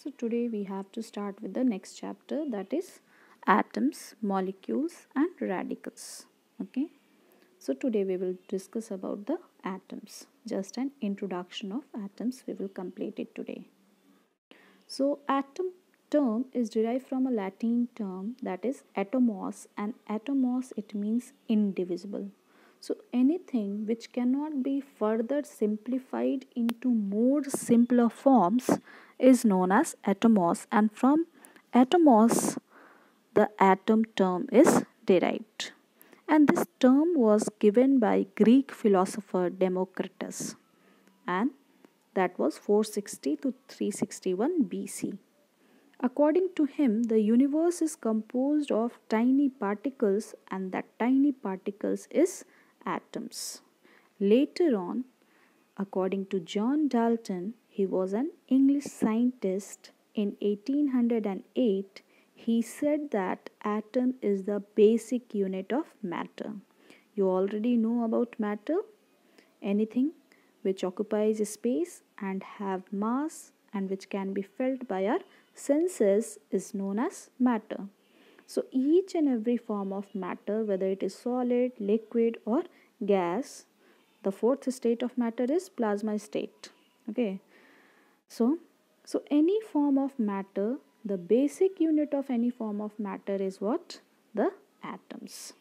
So today we have to start with the next chapter that is atoms, molecules and radicals. Okay. So today we will discuss about the atoms. Just an introduction of atoms we will complete it today. So atom term is derived from a Latin term that is atomos and atomos it means indivisible. So anything which cannot be further simplified into more simpler forms is known as atomos and from atomos the atom term is derived. And this term was given by Greek philosopher Democritus and that was 460 to 361 BC. According to him, the universe is composed of tiny particles and that tiny particles is atoms. Later on, according to John Dalton, he was an English scientist. In 1808, he said that atom is the basic unit of matter. You already know about matter. Anything which occupies space and have mass and which can be felt by our senses is known as matter. So each and every form of matter, whether it is solid, liquid or gas, the fourth state of matter is plasma state. Okay. So, so any form of matter, the basic unit of any form of matter is what? The atoms.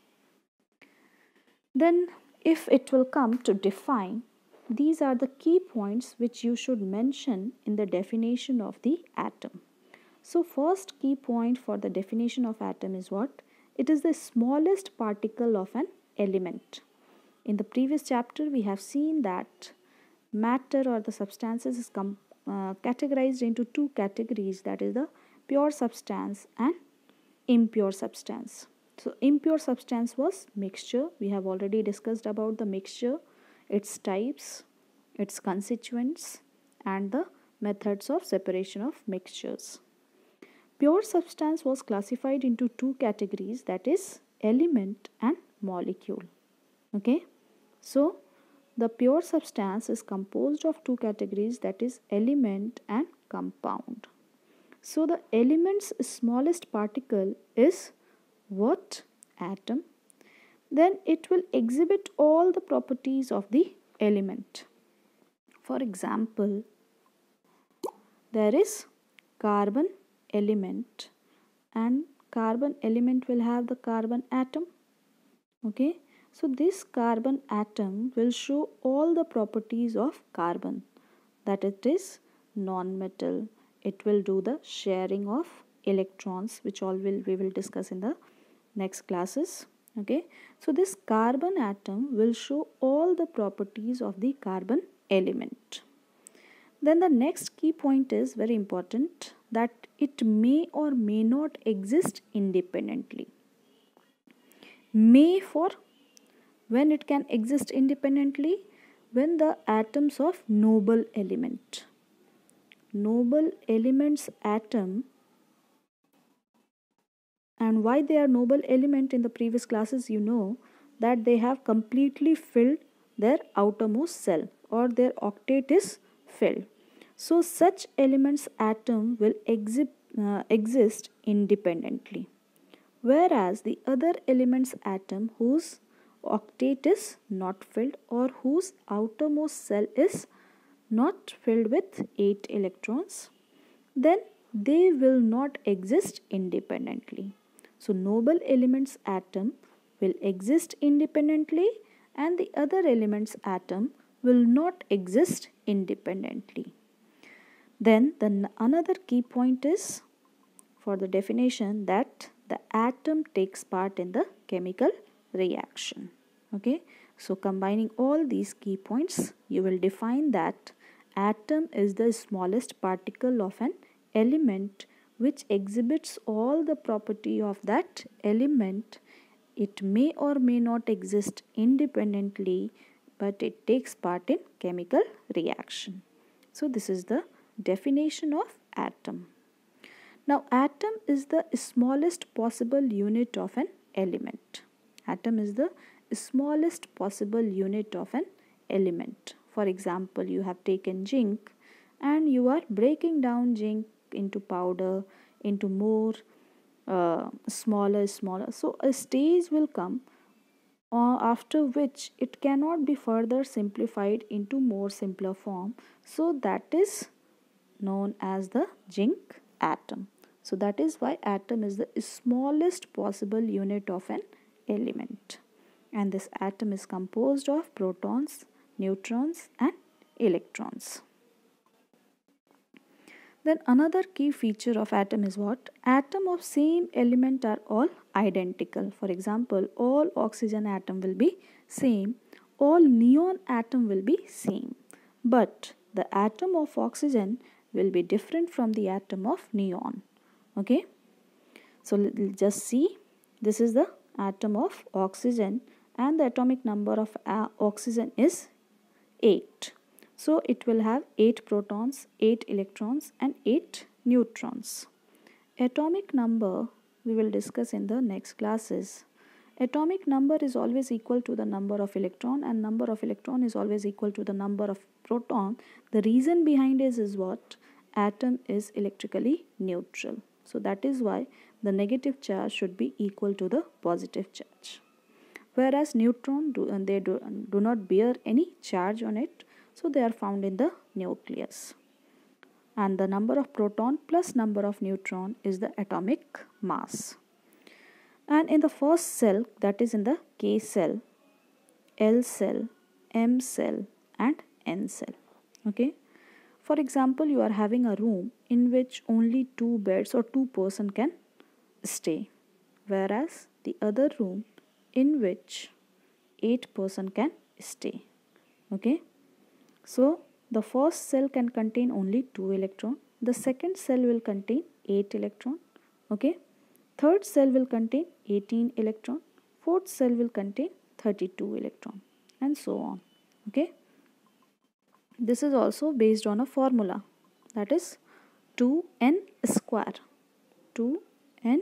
Then if it will come to define, these are the key points which you should mention in the definition of the atom. So first key point for the definition of atom is what? It is the smallest particle of an element. In the previous chapter we have seen that matter or the substances is uh, categorized into two categories that is the pure substance and impure substance. So impure substance was mixture. We have already discussed about the mixture, its types, its constituents and the methods of separation of mixtures. Pure substance was classified into two categories that is element and molecule. Okay. So, the pure substance is composed of two categories that is element and compound. So, the element's smallest particle is what? Atom. Then it will exhibit all the properties of the element. For example, there is carbon element and carbon element will have the carbon atom okay so this carbon atom will show all the properties of carbon that it is non-metal it will do the sharing of electrons which all will we will discuss in the next classes okay so this carbon atom will show all the properties of the carbon element then the next key point is very important that it may or may not exist independently. May for when it can exist independently when the atoms of noble element. Noble elements atom and why they are noble element in the previous classes you know that they have completely filled their outermost cell or their octet is so such elements atom will exi uh, exist independently. Whereas the other elements atom whose octet is not filled or whose outermost cell is not filled with 8 electrons, then they will not exist independently. So noble elements atom will exist independently and the other elements atom will not exist independently. Then the another key point is for the definition that the atom takes part in the chemical reaction. Okay, so combining all these key points, you will define that atom is the smallest particle of an element which exhibits all the property of that element. It may or may not exist independently but it takes part in chemical reaction. So this is the definition of atom. Now atom is the smallest possible unit of an element. Atom is the smallest possible unit of an element. For example, you have taken zinc and you are breaking down zinc into powder, into more uh, smaller, smaller. So a stage will come uh, after which it cannot be further simplified into more simpler form. So that is known as the zinc atom. So that is why atom is the smallest possible unit of an element. And this atom is composed of protons, neutrons and electrons. Then another key feature of atom is what? Atom of same element are all identical. For example, all oxygen atom will be same. All neon atom will be same. But the atom of oxygen will be different from the atom of neon. Okay. So just see. This is the atom of oxygen and the atomic number of uh, oxygen is 8. So it will have 8 protons, 8 electrons and 8 neutrons. Atomic number we will discuss in the next classes. Atomic number is always equal to the number of electron and number of electron is always equal to the number of proton. The reason behind is, is what? Atom is electrically neutral. So that is why the negative charge should be equal to the positive charge. Whereas neutron, do, they do, do not bear any charge on it so they are found in the nucleus. And the number of proton plus number of neutron is the atomic mass. And in the first cell, that is in the K cell, L cell, M cell and N cell. Okay. For example, you are having a room in which only two beds or two person can stay. Whereas the other room in which eight person can stay. Okay. So the first cell can contain only 2 electron. The second cell will contain 8 electron. Okay. Third cell will contain 18 electron. Fourth cell will contain 32 electron and so on. Okay. This is also based on a formula that is 2n square. 2n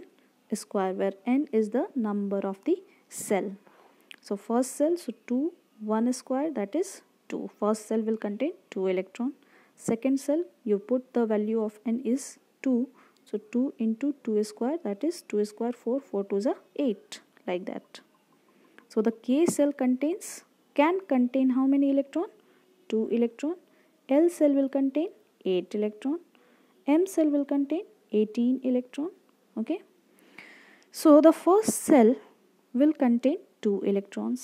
square where n is the number of the cell. So first cell so 2 1 square that is 2 first cell will contain 2 electron second cell you put the value of n is 2 so 2 into 2 square that is 2 square 4 4 2 is 8 like that so the k cell contains can contain how many electron 2 electron l cell will contain 8 electron m cell will contain 18 electron okay so the first cell will contain 2 electrons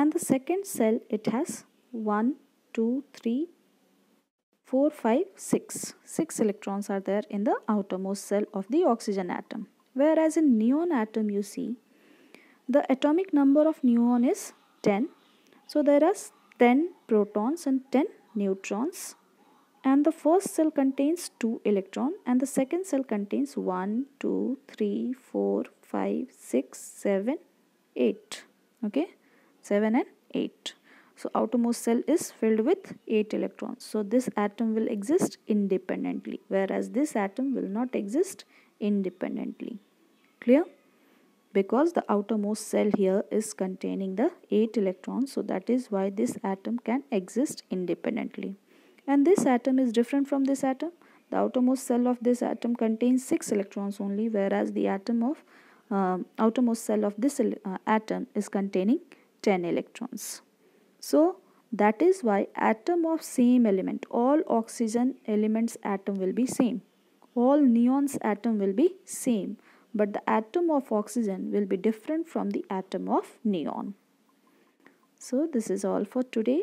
and the second cell it has 1, 2, 3, 4, 5, 6. 6 electrons are there in the outermost cell of the oxygen atom. Whereas in neon atom you see the atomic number of neon is 10. So there are 10 protons and 10 neutrons and the first cell contains 2 electron and the second cell contains 1, 2, 3, 4, 5, 6, 7, 8. Okay, 7 and 8. So outermost cell is filled with 8 electrons. So this atom will exist independently whereas this atom will not exist independently. Clear? Because the outermost cell here is containing the 8 electrons so that is why this atom can exist independently. And this atom is different from this atom. The outermost cell of this atom contains 6 electrons only whereas the atom of uh, outermost cell of this uh, atom is containing 10 electrons. So that is why atom of same element, all oxygen elements atom will be same. All neons atom will be same. But the atom of oxygen will be different from the atom of neon. So this is all for today.